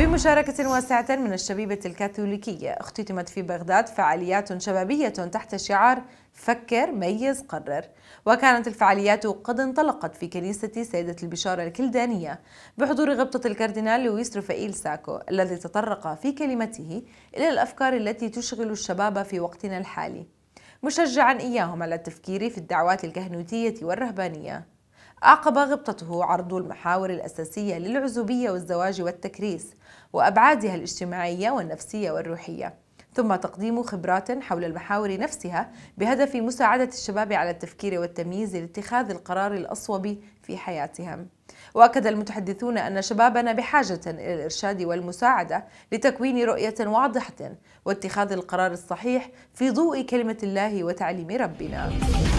بمشاركة واسعة من الشبيبة الكاثوليكية اختتمت في بغداد فعاليات شبابية تحت شعار فكر ميز قرر وكانت الفعاليات قد انطلقت في كنيسة سيدة البشارة الكلدانية بحضور غبطة الكاردينال لويس رفائيل ساكو الذي تطرق في كلمته إلى الأفكار التي تشغل الشباب في وقتنا الحالي مشجعا إياهم على التفكير في الدعوات الكهنوتية والرهبانية أعقب غبطته عرض المحاور الأساسية للعزوبية والزواج والتكريس وأبعادها الاجتماعية والنفسية والروحية ثم تقديم خبرات حول المحاور نفسها بهدف مساعدة الشباب على التفكير والتمييز لاتخاذ القرار الأصوب في حياتهم وأكد المتحدثون أن شبابنا بحاجة إلى الإرشاد والمساعدة لتكوين رؤية واضحة واتخاذ القرار الصحيح في ضوء كلمة الله وتعليم ربنا